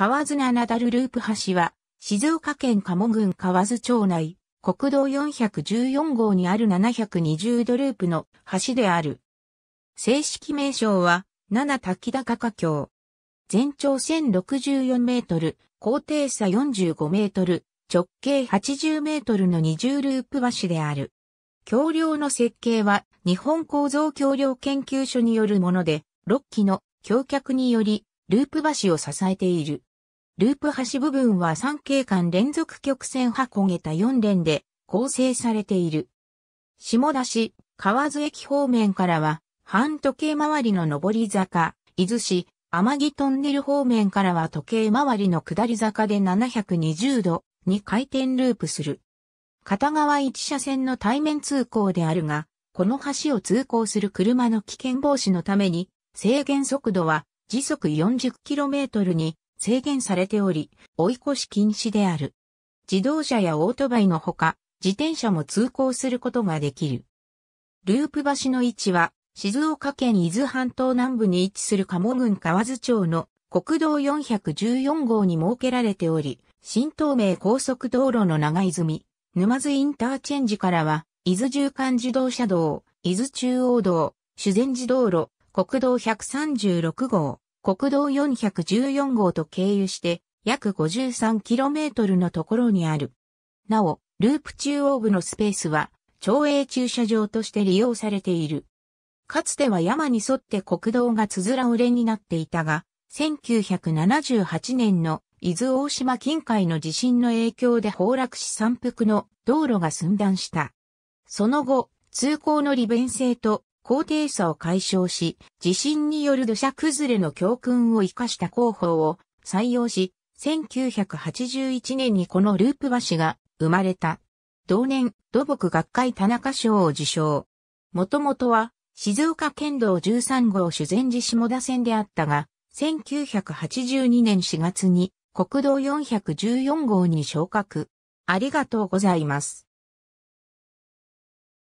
河津七ダルループ橋は、静岡県鴨郡河津町内、国道414号にある720ドループの橋である。正式名称は、七滝高架橋。全長1064メートル、高低差45メートル、直径80メートルの20ループ橋である。橋梁の設計は日本構造橋梁研究所によるもので、6基の橋脚によりループ橋を支えている。ループ端部分は3景間連続曲線箱げた4連で構成されている。下田市、河津駅方面からは、半時計回りの上り坂、伊豆市、天城トンネル方面からは時計回りの下り坂で720度に回転ループする。片側一車線の対面通行であるが、この橋を通行する車の危険防止のために、制限速度は時速 40km に制限されており、追い越し禁止である。自動車やオートバイのほか、自転車も通行することができる。ループ橋の位置は、静岡県伊豆半島南部に位置する鴨郡河津町の国道414号に設けられており、新東名高速道路の長泉、沼津インターチェンジからは、伊豆縦貫自動車道、伊豆中央道、修善寺道路、国道136号、国道414号と経由して約 53km のところにある。なお、ループ中央部のスペースは、町営駐車場として利用されている。かつては山に沿って国道がつづら折れになっていたが、1978年の伊豆大島近海の地震の影響で崩落し山腹の道路が寸断した。その後、通行の利便性と高低差を解消し、地震による土砂崩れの教訓を生かした工法を採用し、1981年にこのループ橋が生まれた。同年、土木学会田中賞を受賞。もともとは、静岡県道13号修善寺下田線であったが、1982年4月に国道414号に昇格。ありがとうございます。